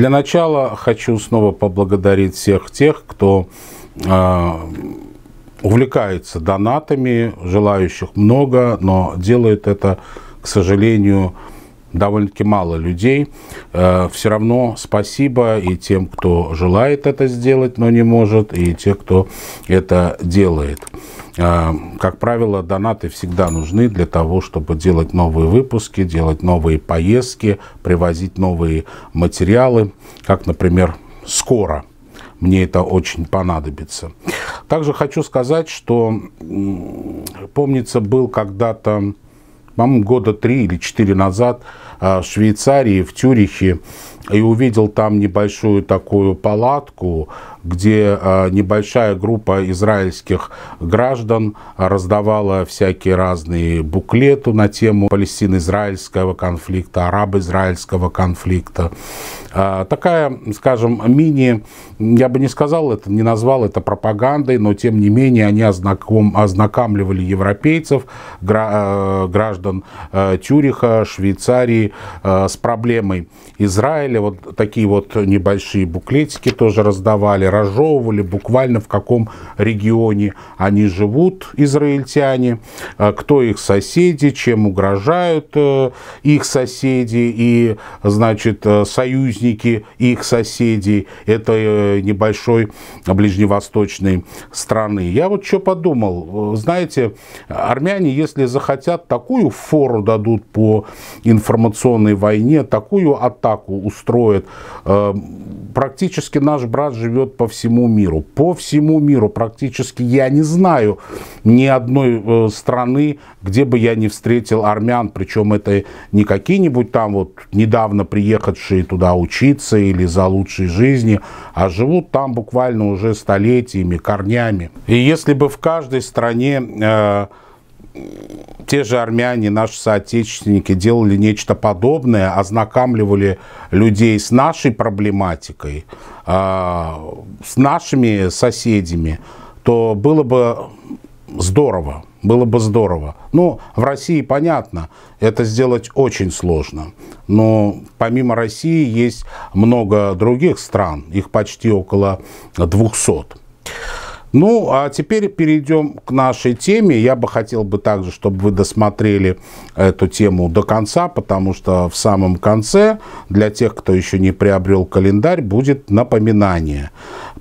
Для начала хочу снова поблагодарить всех тех, кто э, увлекается донатами, желающих много, но делает это, к сожалению, довольно-таки мало людей. Э, все равно спасибо и тем, кто желает это сделать, но не может, и те, кто это делает. А, как правило, донаты всегда нужны для того, чтобы делать новые выпуски, делать новые поездки, привозить новые материалы, как, например, скоро. Мне это очень понадобится. Также хочу сказать, что, помнится, был когда-то, по моему года три или четыре назад а, в Швейцарии, в Тюрихе, и увидел там небольшую такую палатку, где а, небольшая группа израильских граждан раздавала всякие разные буклеты на тему палестино-израильского конфликта, арабо-израильского конфликта. А, такая, скажем, мини, я бы не сказал это, не назвал это пропагандой, но тем не менее они ознаком, ознакомливали европейцев, а, граждан Тюриха, Швейцарии с проблемой Израиля, вот такие вот небольшие буклетики тоже раздавали, разжевывали буквально в каком регионе они живут, израильтяне, э, кто их соседи, чем угрожают э, их соседи и, значит, э, союзники их соседей этой небольшой ближневосточной страны. Я вот что подумал, знаете, армяне, если захотят, такую фору дадут по информационной войне, такую атаку строят. Э, практически наш брат живет по всему миру. По всему миру практически я не знаю ни одной э, страны, где бы я не встретил армян. Причем это не какие-нибудь там вот недавно приехавшие туда учиться или за лучшей жизни, а живут там буквально уже столетиями, корнями. И если бы в каждой стране э, те же армяне, наши соотечественники, делали нечто подобное, ознакомливали людей с нашей проблематикой, а, с нашими соседями, то было бы здорово. Было бы здорово. Ну, в России понятно, это сделать очень сложно. Но помимо России есть много других стран, их почти около 200. Ну, а теперь перейдем к нашей теме. Я бы хотел бы также, чтобы вы досмотрели эту тему до конца, потому что в самом конце для тех, кто еще не приобрел календарь, будет напоминание.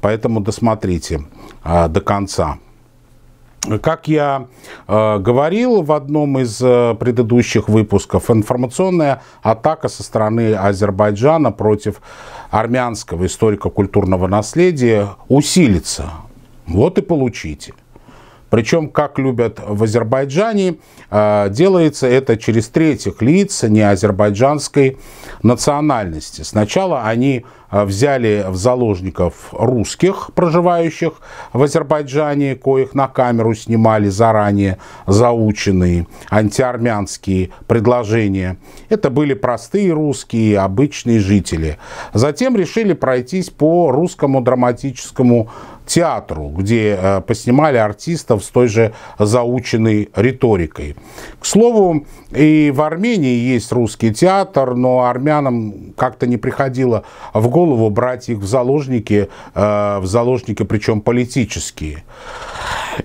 Поэтому досмотрите а, до конца. Как я э, говорил в одном из э, предыдущих выпусков, информационная атака со стороны Азербайджана против армянского историко-культурного наследия усилится. Вот и получите. Причем, как любят в Азербайджане, а, делается это через третьих лиц не азербайджанской национальности. Сначала они а, взяли в заложников русских, проживающих в Азербайджане, коих на камеру снимали заранее заученные антиармянские предложения. Это были простые русские, обычные жители. Затем решили пройтись по русскому драматическому театру, где э, поснимали артистов с той же заученной риторикой. К слову, и в Армении есть русский театр, но армянам как-то не приходило в голову брать их в заложники, э, в заложники причем политические.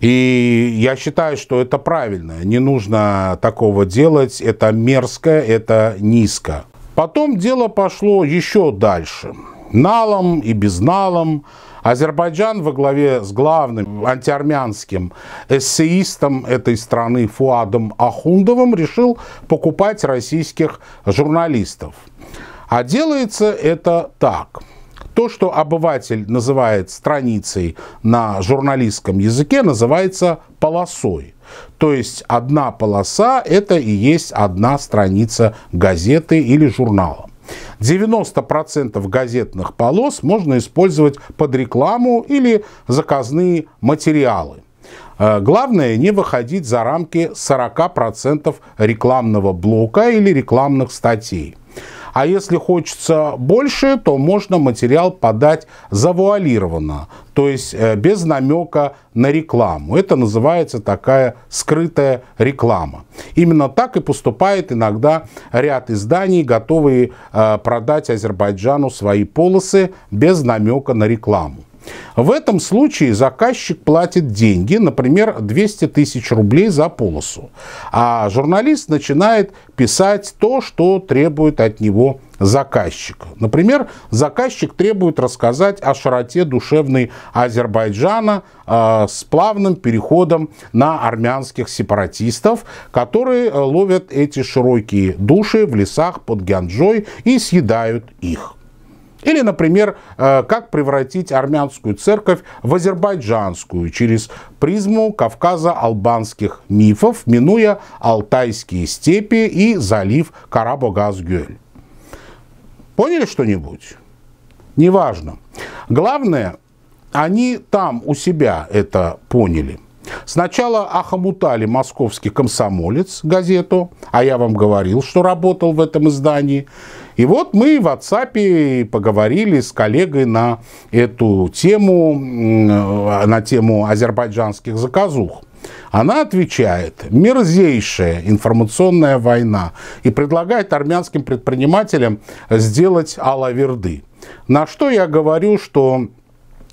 И я считаю, что это правильно. Не нужно такого делать. Это мерзко, это низко. Потом дело пошло еще дальше. Налом и безналом Азербайджан во главе с главным антиармянским эссеистом этой страны Фуадом Ахундовым решил покупать российских журналистов. А делается это так – то, что обыватель называет страницей на журналистском языке, называется полосой. То есть одна полоса – это и есть одна страница газеты или журнала. 90% газетных полос можно использовать под рекламу или заказные материалы. Э, главное не выходить за рамки 40% рекламного блока или рекламных статей. А если хочется больше, то можно материал подать завуалированно, то есть э, без намека на рекламу. Это называется такая скрытая реклама. Именно так и поступает иногда ряд изданий, готовые э, продать Азербайджану свои полосы без намека на рекламу. В этом случае заказчик платит деньги, например, 200 тысяч рублей за полосу, а журналист начинает писать то, что требует от него заказчик. Например, заказчик требует рассказать о широте душевной Азербайджана э, с плавным переходом на армянских сепаратистов, которые э, ловят эти широкие души в лесах под Гянджой и съедают их. Или, например, э, как превратить армянскую церковь в азербайджанскую через призму Кавказа, албанских мифов, минуя Алтайские степи и залив карабогаз Поняли что-нибудь? Неважно. Главное, они там у себя это поняли. Сначала Ахамутали, московский комсомолец газету, а я вам говорил, что работал в этом издании. И вот мы в WhatsApp поговорили с коллегой на эту тему, на тему азербайджанских заказух. Она отвечает, мерзейшая информационная война, и предлагает армянским предпринимателям сделать алаверды. На что я говорю, что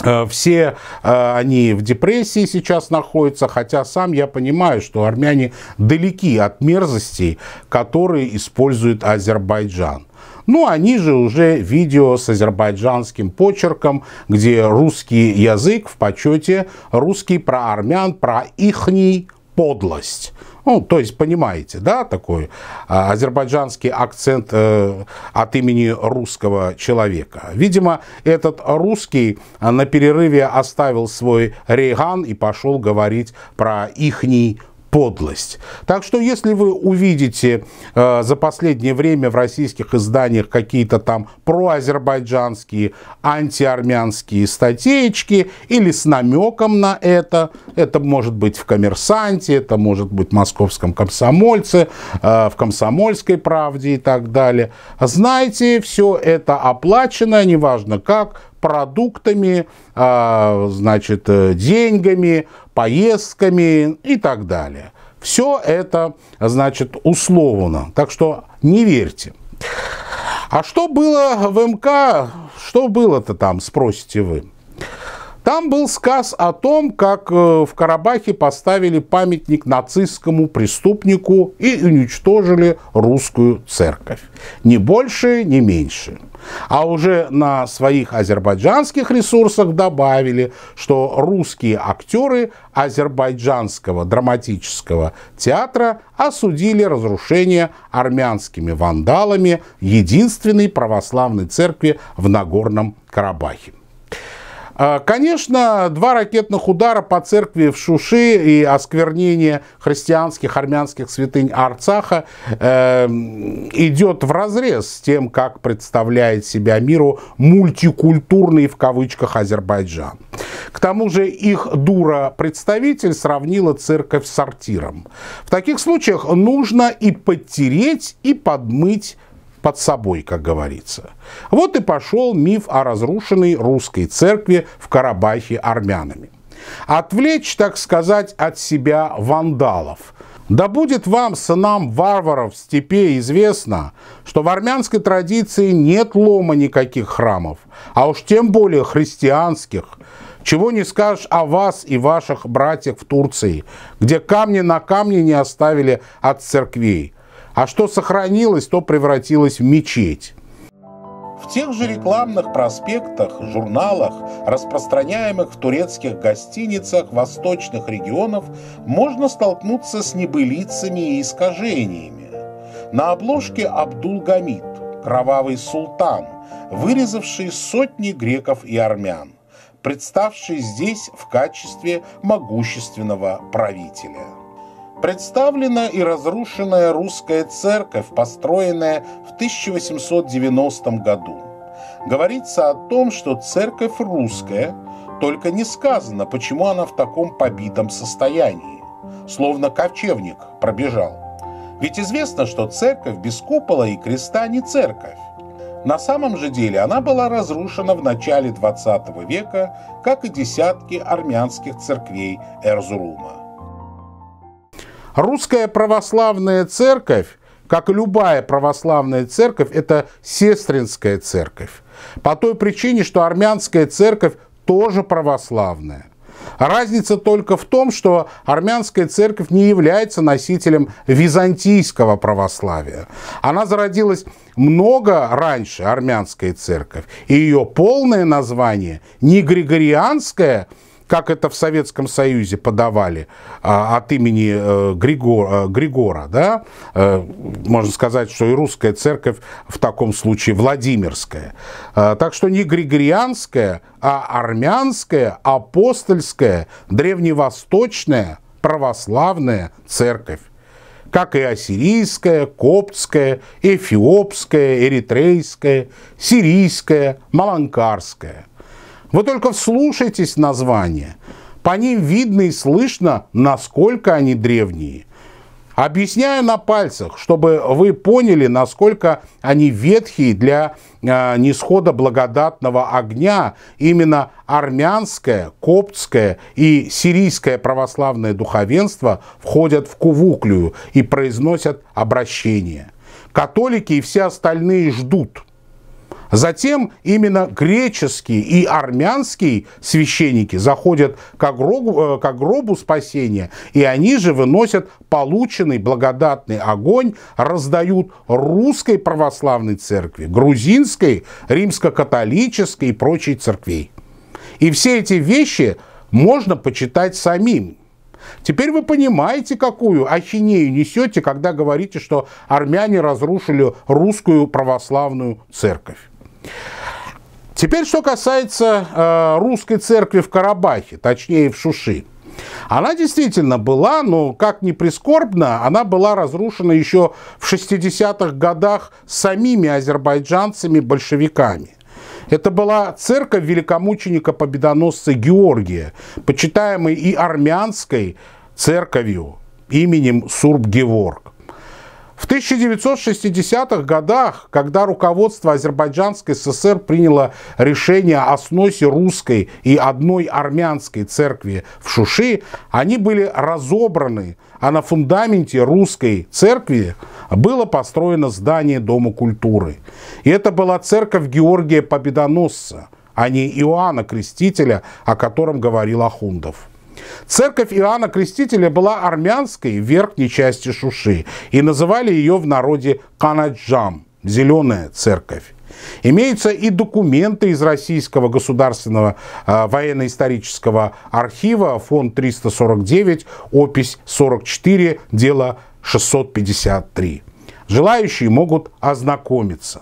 Э, все э, они в депрессии сейчас находятся, хотя сам я понимаю, что армяне далеки от мерзостей, которые использует Азербайджан. Ну, они же уже видео с азербайджанским почерком, где русский язык в почете, русский про армян, про ихний подлость. Ну, то есть, понимаете, да, такой а, азербайджанский акцент э, от имени русского человека. Видимо, этот русский а, на перерыве оставил свой рейган и пошел говорить про ихний подлость. Так что если вы увидите э, за последнее время в российских изданиях какие-то там проазербайджанские, антиармянские статейки или с намеком на это, это может быть в «Коммерсанте», это может быть в «Московском комсомольце», э, в «Комсомольской правде» и так далее. Знайте, все это оплачено, неважно как, продуктами, а, значит, э, деньгами, поездками и так далее. Все это, значит, условно. Так что не верьте. А что было в МК? Что было-то там, спросите вы? Там был сказ о том, как э, в Карабахе поставили памятник нацистскому преступнику и уничтожили русскую церковь. Ни больше, ни меньше. А уже на своих азербайджанских ресурсах добавили, что русские актеры азербайджанского драматического театра осудили разрушение армянскими вандалами единственной православной церкви в Нагорном Карабахе. А, конечно, два ракетных удара по церкви в Шуши и осквернение христианских армянских святынь Арцаха э, идет в разрез с тем, как представляет себя миру мультикультурный в кавычках Азербайджан. К тому же их дура-представитель сравнила церковь с сортиром. В таких случаях нужно и подтереть, и подмыть под собой, как говорится. Вот и пошел миф о разрушенной русской церкви в Карабахе армянами. Отвлечь, так сказать, от себя вандалов. Да будет вам, сынам варваров в степи, известно, что в армянской традиции нет лома никаких храмов, а уж тем более христианских, чего не скажешь о вас и ваших братьях в Турции, где камни на камне не оставили от церквей а что сохранилось, то превратилось в мечеть. В тех же рекламных проспектах, журналах, распространяемых в турецких гостиницах восточных регионов, можно столкнуться с небылицами и искажениями. На обложке Абдулгамид, кровавый султан, вырезавший сотни греков и армян, представший здесь в качестве могущественного правителя представлена и разрушенная русская церковь, построенная в 1890 году. Говорится о том, что церковь русская, только не сказано, почему она в таком побитом состоянии, словно ковчевник пробежал. Ведь известно, что церковь без купола и креста не церковь. На самом же деле она была разрушена в начале 20 века, как и десятки армянских церквей Эрзурума. Русская православная церковь, как и любая православная церковь, это сестринская церковь. По той причине, что армянская церковь тоже православная. Разница только в том, что армянская церковь не является носителем византийского православия. Она зародилась много раньше армянской церковь, и ее полное название не григорианское как это в Советском Союзе подавали а, от имени э, Григор, э, Григора, да, э, можно сказать, что и русская церковь в таком случае Владимирская. Э, так что не григорианская, а армянская, апостольская, древневосточная православная церковь как и ассирийская, коптская, эфиопская, эритрейская, сирийская, маланкарская – вы только вслушайтесь в названия. По ним видно и слышно, насколько они древние. Объясняю на пальцах, чтобы вы поняли, насколько они ветхие для э, нисхода благодатного огня именно армянское, коптское и сирийское православное духовенство входят в кувуклию и произносят обращение. Католики и все остальные ждут – Затем именно греческие и армянские священники заходят к гробу, э, к гробу спасения, и они же выносят полученный благодатный огонь, раздают русской православной церкви, грузинской, римско-католической и прочей церквей. И все эти вещи можно почитать самим. Теперь вы понимаете, какую ахинею несете, когда говорите, что армяне разрушили русскую православную церковь. Теперь, что касается э, русской церкви в Карабахе, точнее в Шуши. Она действительно была, но как ни прискорбно, она была разрушена еще в 60-х годах самими азербайджанцами-большевиками. Это была церковь великомученика победоносца Георгия, почитаемой и армянской церковью именем Сурб-Геворг. В 1960-х годах, когда руководство Азербайджанской ССР приняло решение о сносе русской и одной армянской церкви в Шуши, они были разобраны, а на фундаменте русской церкви было построено здание Дома культуры. И это была церковь Георгия Победоносца, а не Иоанна Крестителя, о котором говорил Ахундов. Церковь Иоанна Крестителя была армянской в верхней части Шуши и называли ее в народе Канаджам – «зеленая церковь». Имеются и документы из Российского государственного э, военно-исторического архива, фонд 349, опись 44, дело 653. Желающие могут ознакомиться.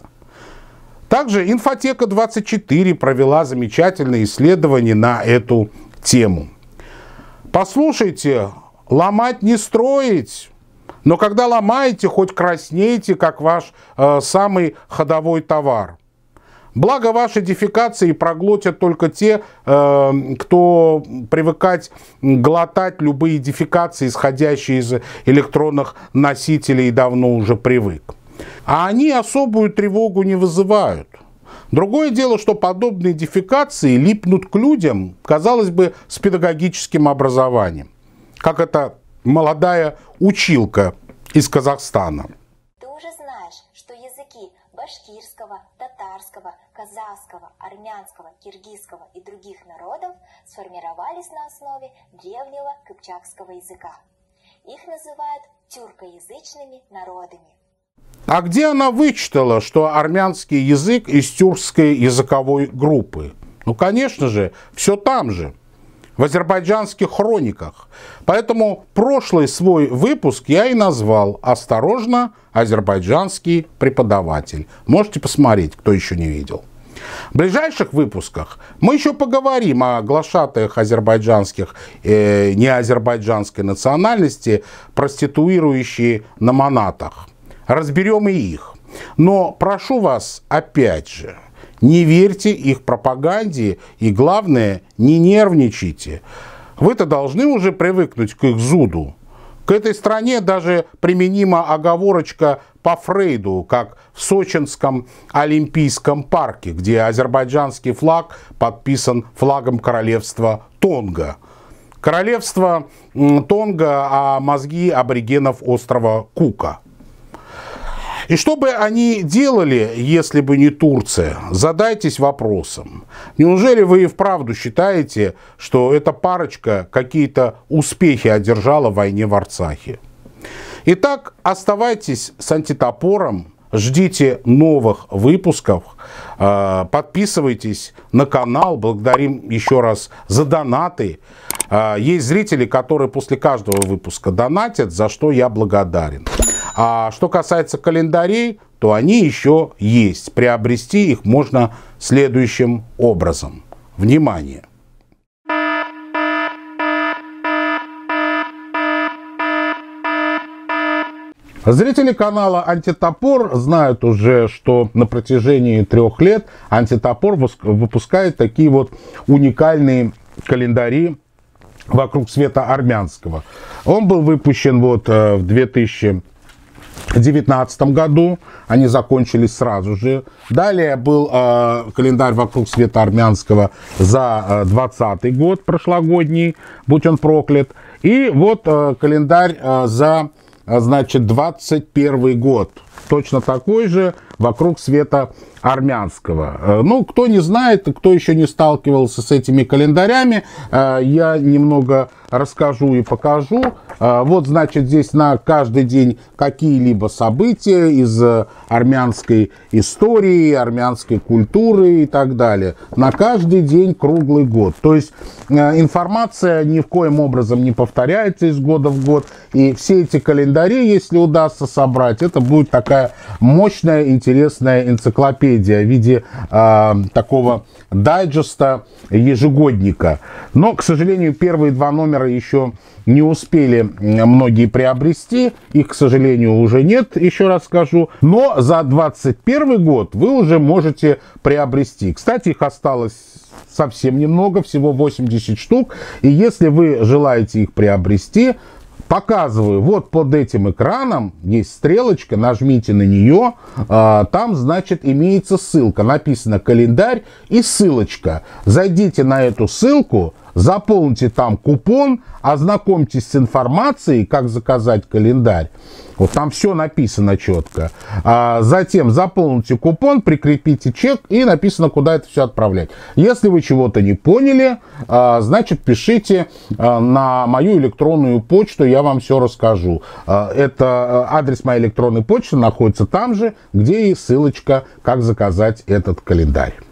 Также инфотека 24 провела замечательные исследования на эту тему. Послушайте, ломать не строить. Но когда ломаете, хоть краснейте, как ваш э, самый ходовой товар. Благо ваши дефикации проглотят только те, э, кто привыкать глотать любые дефикации, исходящие из электронных носителей, давно уже привык. А они особую тревогу не вызывают. Другое дело, что подобные дефикации липнут к людям, казалось бы, с педагогическим образованием. Как эта молодая училка из Казахстана. Ты уже знаешь, что языки башкирского, татарского, казахского, армянского, киргизского и других народов сформировались на основе древнего кыпчакского языка. Их называют тюркоязычными народами. А где она вычитала, что армянский язык из тюркской языковой группы? Ну, конечно же, все там же, в азербайджанских хрониках. Поэтому прошлый свой выпуск я и назвал «Осторожно, азербайджанский преподаватель». Можете посмотреть, кто еще не видел. В ближайших выпусках мы еще поговорим о глашатаях азербайджанских, э, не азербайджанской национальности, проституирующие на монатах разберем и их. Но прошу вас, опять же, не верьте их пропаганде и, главное, не нервничайте. Вы-то должны уже привыкнуть к их зуду. К этой стране даже применима оговорочка по Фрейду, как в Сочинском Олимпийском парке, где азербайджанский флаг подписан флагом королевства Тонга. Королевство Тонга, а мозги аборигенов острова Кука – и что бы они делали, если бы не Турция? Задайтесь вопросом. Неужели вы и вправду считаете, что эта парочка какие-то успехи одержала в войне в Арцахе? Итак, оставайтесь с антитопором, ждите новых выпусков, э, подписывайтесь на канал, благодарим еще раз за донаты. Э, есть зрители, которые после каждого выпуска донатят, за что я благодарен. А что касается календарей, то они еще есть. Приобрести их можно следующим образом. Внимание! Зрители канала «Антитопор» знают уже, что на протяжении трех лет «Антитопор» выпускает такие вот уникальные календари вокруг света армянского. Он был выпущен вот э, в 2000 2019 году. Они закончились сразу же. Далее был э, календарь вокруг света армянского за 2020 а, год прошлогодний, будь он проклят. И вот э, календарь э, за, значит, 2021 год. Точно такой же вокруг света армянского. Э, ну, кто не знает, кто еще не сталкивался с этими календарями, э, я немного расскажу и покажу. Э, вот, значит, здесь на каждый день какие-либо события из армянской истории, армянской культуры и так далее. На каждый день круглый год. То есть информация ни в коем образом не повторяется из года в год. И все эти календари, если удастся собрать, это будет такая мощная, интересная интересная энциклопедия в виде э, такого дайджеста ежегодника. Но, к сожалению, первые два номера еще не успели многие приобрести. Их, к сожалению, уже нет, еще раз скажу. Но за 2021 год вы уже можете приобрести. Кстати, их осталось совсем немного, всего 80 штук. И если вы желаете их приобрести, показываю, вот под этим экраном есть стрелочка, нажмите на нее, а, там, значит, имеется ссылка, написано календарь и ссылочка. Зайдите на эту ссылку, Заполните там купон, ознакомьтесь с информацией, как заказать календарь. Вот там все написано четко. А затем заполните купон, прикрепите чек и написано, куда это все отправлять. Если вы чего-то не поняли, а, значит пишите а, на мою электронную почту, я вам все расскажу. А, это адрес моей электронной почты находится там же, где и ссылочка, как заказать этот календарь.